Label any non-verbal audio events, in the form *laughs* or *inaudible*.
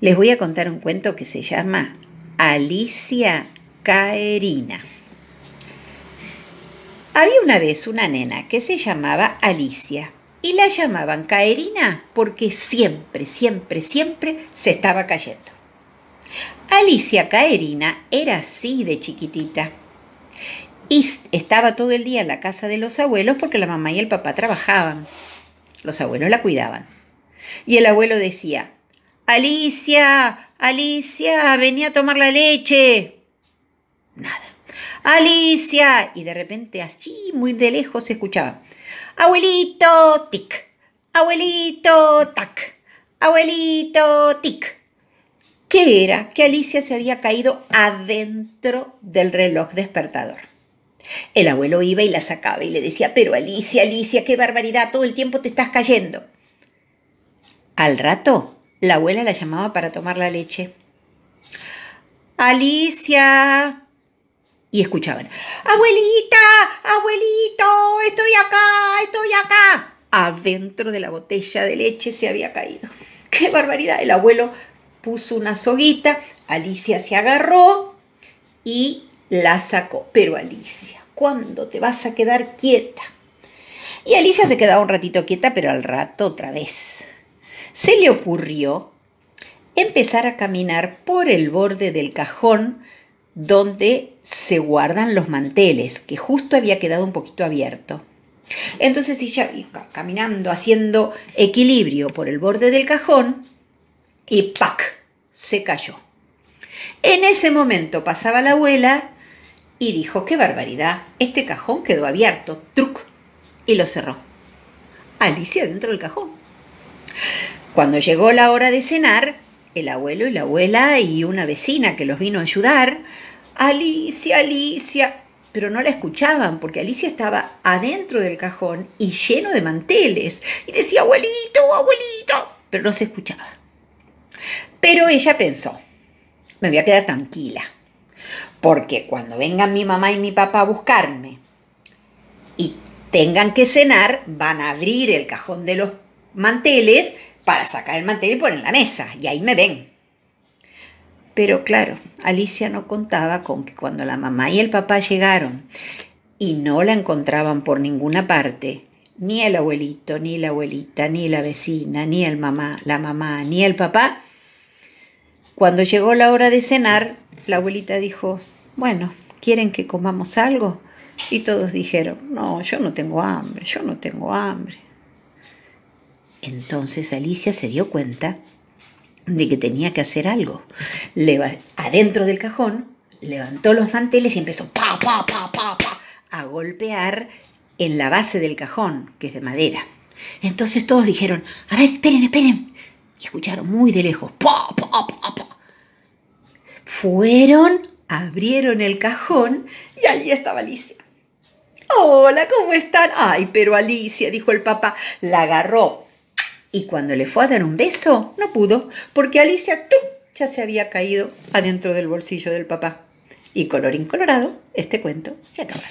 Les voy a contar un cuento que se llama Alicia Caerina. Había una vez una nena que se llamaba Alicia y la llamaban Caerina porque siempre, siempre, siempre se estaba cayendo. Alicia Caerina era así de chiquitita y estaba todo el día en la casa de los abuelos porque la mamá y el papá trabajaban. Los abuelos la cuidaban. Y el abuelo decía, Alicia, Alicia, venía a tomar la leche. Nada. Alicia. Y de repente así, muy de lejos, se escuchaba. Abuelito, tic. Abuelito, tac. Abuelito, tic. ¿Qué era? Que Alicia se había caído adentro del reloj despertador. El abuelo iba y la sacaba y le decía, pero Alicia, Alicia, qué barbaridad, todo el tiempo te estás cayendo. Al rato, la abuela la llamaba para tomar la leche. Alicia. Y escuchaban, abuelita, abuelito, estoy acá, estoy acá. Adentro de la botella de leche se había caído. *laughs* ¡Qué barbaridad! El abuelo puso una soguita, Alicia se agarró y la sacó. Pero Alicia, ¿cuándo te vas a quedar quieta? Y Alicia se quedaba un ratito quieta, pero al rato otra vez se le ocurrió empezar a caminar por el borde del cajón donde se guardan los manteles, que justo había quedado un poquito abierto. Entonces ella caminando, haciendo equilibrio por el borde del cajón y ¡pac! se cayó. En ese momento pasaba la abuela y dijo, qué barbaridad, este cajón quedó abierto, truc, y lo cerró. Alicia dentro del cajón. Cuando llegó la hora de cenar, el abuelo y la abuela y una vecina que los vino a ayudar, Alicia, Alicia, pero no la escuchaban porque Alicia estaba adentro del cajón y lleno de manteles y decía abuelito, abuelito, pero no se escuchaba. Pero ella pensó, me voy a quedar tranquila, porque cuando vengan mi mamá y mi papá a buscarme y tengan que cenar, van a abrir el cajón de los manteles para sacar el mantel y poner la mesa, y ahí me ven. Pero claro, Alicia no contaba con que cuando la mamá y el papá llegaron y no la encontraban por ninguna parte, ni el abuelito, ni la abuelita, ni la vecina, ni el mamá, la mamá, ni el papá, cuando llegó la hora de cenar, la abuelita dijo, bueno, ¿quieren que comamos algo? Y todos dijeron, no, yo no tengo hambre, yo no tengo hambre. Entonces Alicia se dio cuenta de que tenía que hacer algo. adentro del cajón, levantó los manteles y empezó pa, pa, pa, a golpear en la base del cajón, que es de madera. Entonces todos dijeron, a ver, esperen, esperen. Y escucharon muy de lejos, pa, pa, pa, pa. Fueron, abrieron el cajón y allí estaba Alicia. Hola, ¿cómo están? Ay, pero Alicia, dijo el papá, la agarró y cuando le fue a dar un beso, no pudo, porque Alicia ¡tú! ya se había caído adentro del bolsillo del papá. Y colorín colorado, este cuento se acabó.